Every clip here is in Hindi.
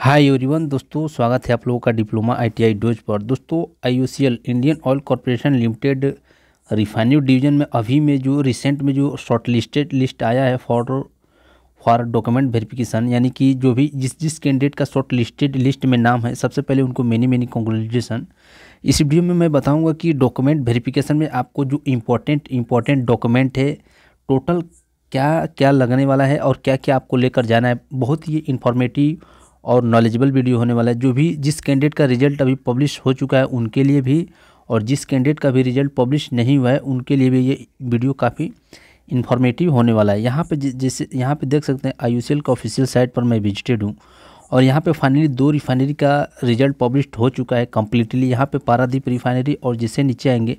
हाय यूरीवन दोस्तों स्वागत है आप लोगों का डिप्लोमा आईटीआई डोज पर दोस्तों IUCL Indian Oil Corporation Limited refinery division में अभी में जो रिसेंट में जो शॉर्ट लिस्टेड लिस्ट आया है फॉर फॉर डॉक्यूमेंट वेरिफिकेशन यानी कि जो भी जिस जिस कैंडिडेट का शॉर्ट लिस्टेड लिस्ट में नाम है सबसे पहले उनको मेनी मेनी कॉन्ग्रेचुलेसन इस वीडियो में मैं बताऊँगा कि डॉक्यूमेंट वेरीफिकेशन में आपको जो इम्पोर्टेंट इम्पोर्टेंट डॉक्यूमेंट है टोटल क्या क्या लगने वाला है और क्या क्या आपको लेकर जाना है बहुत ही इन्फॉर्मेटिव और नॉलेजेबल वीडियो होने वाला है जो भी जिस कैंडिडेट का रिजल्ट अभी पब्लिश हो चुका है उनके लिए भी और जिस कैंडिडेट का भी रिजल्ट पब्लिश नहीं हुआ है उनके लिए भी ये वीडियो काफ़ी इन्फॉर्मेटिव होने वाला है यहाँ पे जैसे यहाँ पे देख सकते हैं आई का ऑफिशियल साइट पर मैं विजिटेड हूँ और यहाँ पे फाइनली दो रिफाइनरी का रिजल्ट पब्लिश हो चुका है कम्प्लीटली यहाँ पे पारादीप रिफाइनरी और जैसे नीचे आएंगे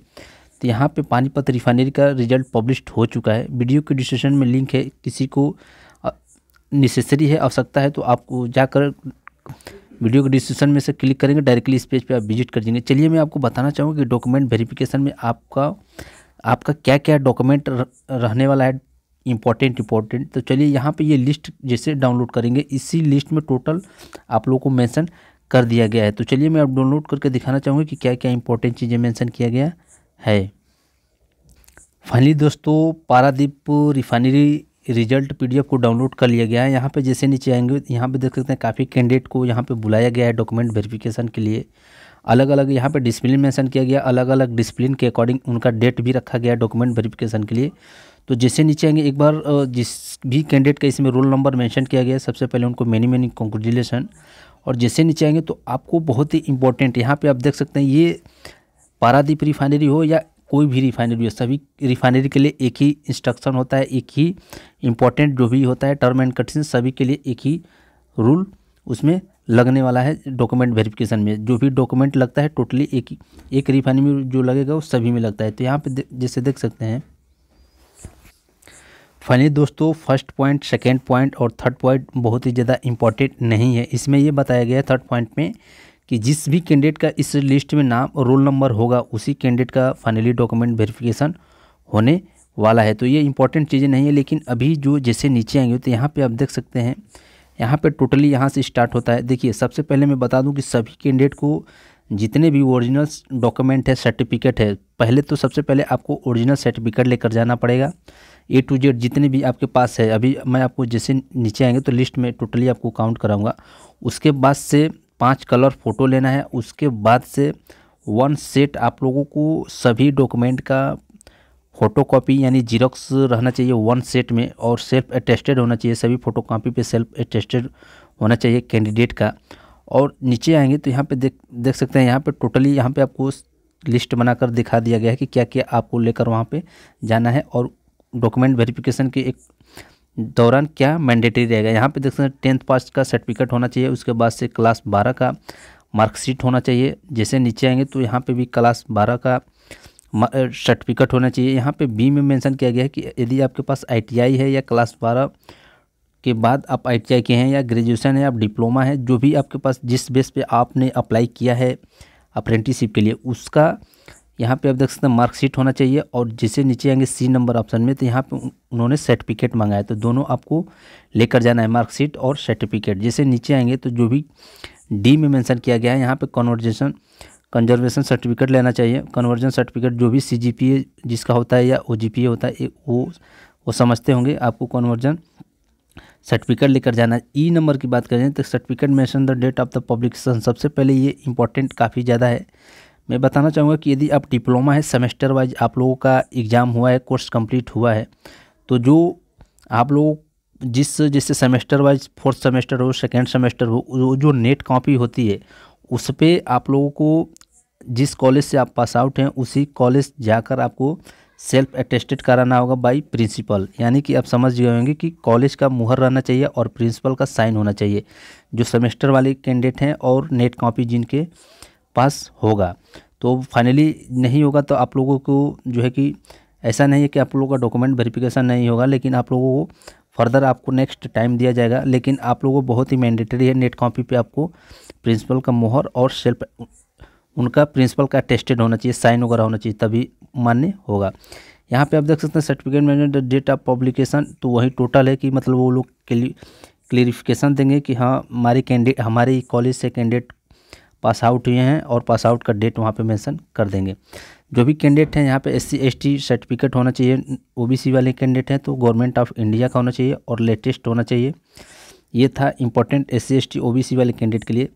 तो यहाँ पे पानीपत रिफाइनरी का रिजल्ट पब्लिश हो चुका है वीडियो के डिस्क्रिप्शन में लिंक है किसी को नेसेसरी है आवश्यकता है तो आपको जाकर वीडियो के डिस्क्रिप्शन में से क्लिक करेंगे डायरेक्टली इस पेज पे आप विजिट कर देंगे चलिए मैं आपको बताना चाहूँगा कि डॉक्यूमेंट वेरिफिकेशन में आपका आपका क्या क्या डॉक्यूमेंट रहने वाला है इंपॉर्टेंट इंपॉर्टेंट तो चलिए यहाँ पे ये लिस्ट जैसे डाउनलोड करेंगे इसी लिस्ट में टोटल आप लोगों को मैंसन कर दिया गया है तो चलिए मैं आप डाउनलोड करके दिखाना चाहूँगा कि क्या क्या इंपॉर्टेंट चीज़ें मैंसन किया गया है फाइनली दोस्तों पारादीप रिफाइनरी रिजल्ट पीडीएफ को डाउनलोड कर लिया गया है यहाँ पे जैसे नीचे आएंगे यहाँ पे देख सकते हैं काफ़ी कैंडिडेट को यहाँ पे बुलाया गया है डॉक्यूमेंट वेरिफिकेशन के लिए अलग अलग यहाँ पे डिसिप्लिन मेंशन किया गया अलग अलग डिसप्लिन के अकॉर्डिंग उनका डेट भी रखा गया डॉक्यूमेंट वेरिफिकेशन के लिए तो जैसे नीचे आएंगे एक बार जिस भी कैंडिडेट का इसमें रोल नंबर मेंशन किया गया सबसे पहले उनको मैनी मैनी कॉन्ग्रेचुलेसन और जैसे नीचे आएंगे तो आपको बहुत ही इंपॉर्टेंट यहाँ पर आप देख सकते हैं ये पारादीप रिफाइनरी हो या कोई भी रिफाइनरी हो सभी रिफाइनरी के लिए एक ही इंस्ट्रक्शन होता है एक ही इम्पॉर्टेंट जो भी होता है टर्म एंड कंडीशन सभी के लिए एक ही रूल उसमें लगने वाला है डॉक्यूमेंट वेरिफिकेशन में जो भी डॉक्यूमेंट लगता है टोटली एक एक रिफाइनरी में जो लगेगा वो सभी में लगता है तो यहाँ पर जैसे देख सकते हैं फाइनली दोस्तों फर्स्ट पॉइंट सेकेंड पॉइंट और थर्ड पॉइंट बहुत ही ज़्यादा इम्पॉर्टेंट नहीं है इसमें यह बताया गया है थर्ड पॉइंट में कि जिस भी कैंडिडेट का इस लिस्ट में नाम और रोल नंबर होगा उसी कैंडिडेट का फाइनली डॉक्यूमेंट वेरिफिकेशन होने वाला है तो ये इंपॉर्टेंट चीज़ें नहीं है लेकिन अभी जो जैसे नीचे आएंगे तो यहाँ पे आप देख सकते हैं यहाँ पे टोटली यहाँ से स्टार्ट होता है देखिए सबसे पहले मैं बता दूँ कि सभी कैंडिडेट को जितने भी ओरिजिनल डॉक्यूमेंट है सर्टिफिकेट है पहले तो सबसे पहले आपको ओरिजिनल सर्टिफिकेट लेकर जाना पड़ेगा ए टू जेड जितने भी आपके पास है अभी मैं आपको जैसे नीचे आएंगे तो लिस्ट में टोटली आपको काउंट कराऊंगा उसके बाद से पांच कलर फ़ोटो लेना है उसके बाद से वन सेट आप लोगों को सभी डॉक्यूमेंट का फ़ोटो कापी यानी जीरोक्स रहना चाहिए वन सेट में और सेल्फ अटेस्टेड होना चाहिए सभी फ़ोटो कापी पर सेल्फ अटेस्टेड होना चाहिए कैंडिडेट का और नीचे आएंगे तो यहाँ पे देख देख सकते हैं यहाँ पे टोटली यहाँ पे आपको लिस्ट बनाकर दिखा दिया गया है कि क्या क्या आपको लेकर वहाँ पे जाना है और डॉक्यूमेंट वेरिफिकेशन के एक दौरान क्या मैंडेटरी रहेगा यहाँ पे देख सकते हैं टेंथ पास का सर्टिफिकेट होना चाहिए उसके बाद से क्लास बारह का मार्कशीट होना चाहिए जैसे नीचे आएंगे तो यहाँ पे भी क्लास बारह का सर्टिफिकेट होना चाहिए यहाँ पे बी में मेंशन किया गया है कि यदि आपके पास आईटीआई है या क्लास बारह के बाद आप आईटीआई के हैं या ग्रेजुएशन है आप डिप्लोमा है जो भी आपके पास जिस बेस पर आपने अप्लाई किया है अप्रेंटिसिप के लिए उसका यहाँ पे आप देख सकते हैं मार्कशीट होना चाहिए और जिसे नीचे आएंगे सी नंबर ऑप्शन में तो यहाँ पे उन्होंने सर्टिफिकेट मंगाया तो दोनों आपको लेकर जाना है मार्कशीट और सर्टिफिकेट जिसे नीचे आएंगे तो जो भी डी में मेंशन किया गया है यहाँ पे कन्वर्जेशन कंजर्वेशन सर्टिफिकेट लेना चाहिए कन्वर्जन सर्टिफिकेट जो भी सी जिसका होता है या ओ होता है वो वो समझते होंगे आपको कन्वर्जन सर्टिफिकेट लेकर जाना ई नंबर की बात करें तो certificate mention the date of the publication सबसे पहले ये इंपॉर्टेंट काफ़ी ज़्यादा है मैं बताना चाहूँगा कि यदि आप डिप्लोमा है सेमेस्टर वाइज आप लोगों का एग्ज़ाम हुआ है कोर्स कंप्लीट हुआ है तो जो आप लोग जिस जैसे सेमेस्टर वाइज फोर्थ सेमेस्टर हो सेकेंड सेमेस्टर हो जो नेट कॉपी होती है उस पर आप लोगों को जिस कॉलेज से आप पास आउट हैं उसी कॉलेज जाकर आपको सेल्फ अटेस्टेड कराना होगा बाई प्रिंसिपल यानी कि आप समझ गए होंगे कि कॉलेज का मुहर रहना चाहिए और प्रिंसिपल का साइन होना चाहिए जो सेमेस्टर वाले कैंडिडेट हैं और नेट कॉपी जिनके पास होगा तो फाइनली नहीं होगा तो आप लोगों को जो है कि ऐसा नहीं है कि आप लोगों का डॉक्यूमेंट वेरिफिकेशन नहीं होगा लेकिन आप लोगों को फर्दर आपको नेक्स्ट टाइम दिया जाएगा लेकिन आप लोगों को बहुत ही मैंडेटरी है नेट कॉपी पे आपको प्रिंसिपल का मोहर और सेल्फ उनका प्रिंसिपल का टेस्टेड होना चाहिए साइन वगैरह होना चाहिए तभी मान्य होगा यहाँ पे आप देख सकते हैं certificate management date of publication तो वही टोटल है कि मतलब वो लोग क्लियरिफिकेशन देंगे कि हाँ हमारे कैंडिडेट हमारे कॉलेज से कैंडिडेट पास आउट हुए हैं और पास आउट का डेट वहाँ पे मेंशन कर देंगे जो भी कैंडिडेट हैं यहाँ पे एस सी सर्टिफिकेट होना चाहिए ओबीसी वाले कैंडिडेट हैं तो गवर्नमेंट ऑफ इंडिया का होना चाहिए और लेटेस्ट होना चाहिए ये था इम्पोर्टेंट एस सी ओबीसी वाले कैंडिडेट के लिए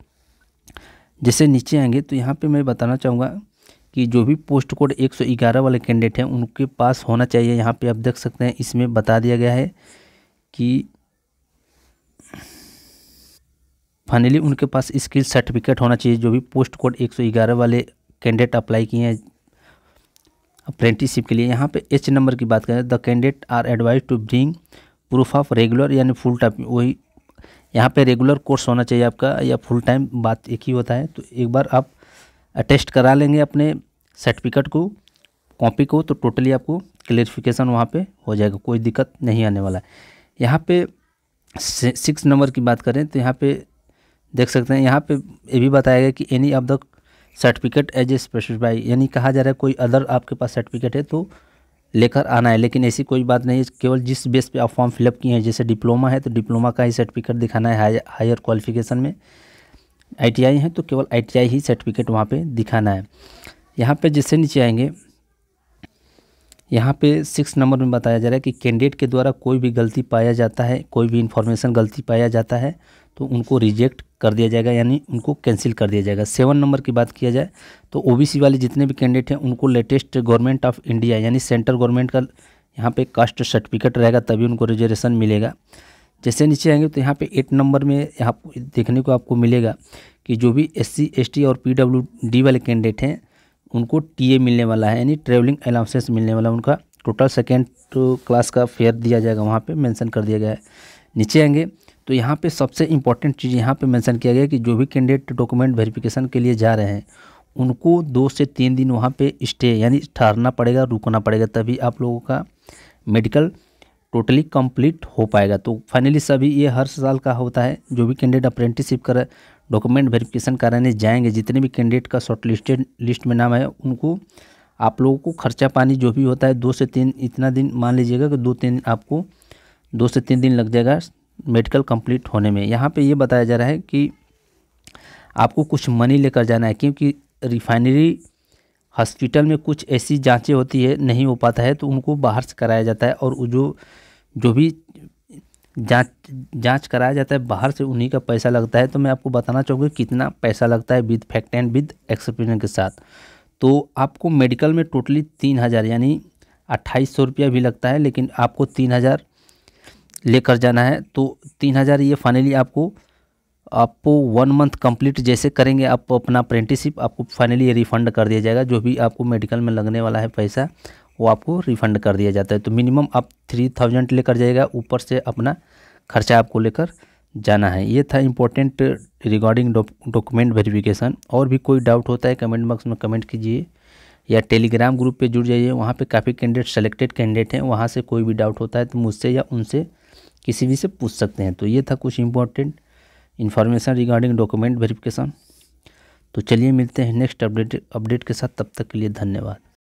जैसे नीचे आएंगे तो यहाँ पर मैं बताना चाहूँगा कि जो भी पोस्ट कोड 111 वाले कैंडिडेट हैं उनके पास होना चाहिए यहाँ पर आप देख सकते हैं इसमें बता दिया गया है कि फाइनली उनके पास स्किल सर्टिफिकेट होना चाहिए जो भी पोस्ट कोड 111 वाले कैंडिडेट अप्लाई किए हैं अप्रेंटिसिप के लिए यहाँ पे एच नंबर की बात करें the candidate are advised to bring proof of regular यानी फुल टाइम वही यहाँ पे रेगुलर कोर्स होना चाहिए आपका या फुल टाइम बात एक ही होता है तो एक बार आप अटेस्ट करा लेंगे अपने सर्टिफिकेट को कॉपी को तो टोटली आपको क्लेरिफिकेशन वहाँ पर हो जाएगा कोई दिक्कत नहीं आने वाला है यहाँ पर सिक्स नंबर की बात करें तो यहाँ पर देख सकते हैं यहाँ पे ये भी बताया गया कि any of the certificate as a specify यानी कहा जा रहा है कोई अदर आपके पास सर्टिफिकेट है तो लेकर आना है लेकिन ऐसी कोई बात नहीं है केवल जिस बेस पे आप फॉर्म फिलअप किए हैं जैसे डिप्लोमा है तो डिप्लोमा का ही सर्टिफिकेट दिखाना है हायर क्वालिफिकेशन में आईटीआई है तो केवल आईटीआई ही सर्टिफिकेट वहाँ पे दिखाना है यहाँ पे जिससे नीचे आएंगे यहाँ पे सिक्स नंबर में बताया जा रहा है कि कैंडिडेट के द्वारा कोई भी गलती पाया जाता है कोई भी इन्फॉर्मेशन गलती पाया जाता है तो उनको रिजेक्ट कर दिया जाएगा यानी उनको कैंसिल कर दिया जाएगा सेवन नंबर की बात किया जाए तो ओबीसी वाले जितने भी कैंडिडेट हैं उनको लेटेस्ट गवर्नमेंट ऑफ इंडिया यानी सेंट्रल गवर्नमेंट का यहाँ पर कास्ट सर्टिफिकेट रहेगा तभी उनको रिजर्वेशन मिलेगा जैसे नीचे आएंगे तो यहाँ पे एट नंबर में यहाँ देखने को आपको मिलेगा कि जो भी एस सी और पी वाले कैंडिडेट हैं उनको टीए मिलने वाला है यानी ट्रेवलिंग अलाउंसेस मिलने वाला उनका टोटल सेकेंड क्लास का फेयर दिया जाएगा वहाँ पर मैंसन कर दिया गया है नीचे आएंगे तो यहाँ पे सबसे इम्पॉर्टेंट चीज़ यहाँ पे मेंशन किया गया कि जो भी कैंडिडेट डॉक्यूमेंट वेरिफिकेशन के लिए जा रहे हैं उनको दो से तीन दिन वहाँ पे स्टे यानी ठहरना पड़ेगा रुकना पड़ेगा तभी आप लोगों का मेडिकल टोटली कंप्लीट हो पाएगा तो फाइनली सभी ये हर साल का होता है जो भी कैंडिडेट अप्रेंटिसशिप कर डॉक्यूमेंट वेरिफिकेशन कराने जाएंगे जितने भी कैंडिडेट का शॉर्ट लिस्टेड लिस्ट में नाम है उनको आप लोगों को खर्चा पानी जो भी होता है दो से तीन इतना दिन मान लीजिएगा कि दो तीन आपको दो से तीन दिन लग जाएगा मेडिकल कंप्लीट होने में यहाँ पे ये बताया जा रहा है कि आपको कुछ मनी लेकर जाना है क्योंकि रिफाइनरी हॉस्पिटल में कुछ ऐसी जाँचें होती है नहीं हो पाता है तो उनको बाहर से कराया जाता है और जो जो भी जांच जांच कराया जाता है बाहर से उन्हीं का पैसा लगता है तो मैं आपको बताना चाहूँगी कितना पैसा लगता है with fact and with experience के साथ तो आपको मेडिकल में टोटली तीन हज़ार यानी अट्ठाईस सौ रुपया भी लगता है लेकिन आपको तीन हज़ार लेकर जाना है तो तीन हज़ार ये फाइनली आपको आपको वन मंथ कंप्लीट जैसे करेंगे आप अपना अप्रेंटिसिप आपको फाइनली ये रिफ़ंड कर दिया जाएगा जो भी आपको मेडिकल में लगने वाला है पैसा वो आपको रिफंड कर दिया जाता है तो मिनिमम आप थ्री थाउजेंड लेकर जाएगा ऊपर से अपना खर्चा आपको लेकर जाना है ये था इम्पोर्टेंट रिगार्डिंग डॉक्यूमेंट वेरिफिकेशन और भी कोई डाउट होता है कमेंट बॉक्स में कमेंट कीजिए या टेलीग्राम ग्रुप पे जुड़ जाइए वहाँ पे काफ़ी कैंडिडेट सेलेक्टेड कैंडिडेट हैं वहाँ से कोई भी डाउट होता है तो मुझसे या उनसे किसी भी से पूछ सकते हैं तो ये था कुछ important information regarding document verification तो चलिए मिलते हैं नेक्स्ट अपडेट अपडेट के साथ तब तक के लिए धन्यवाद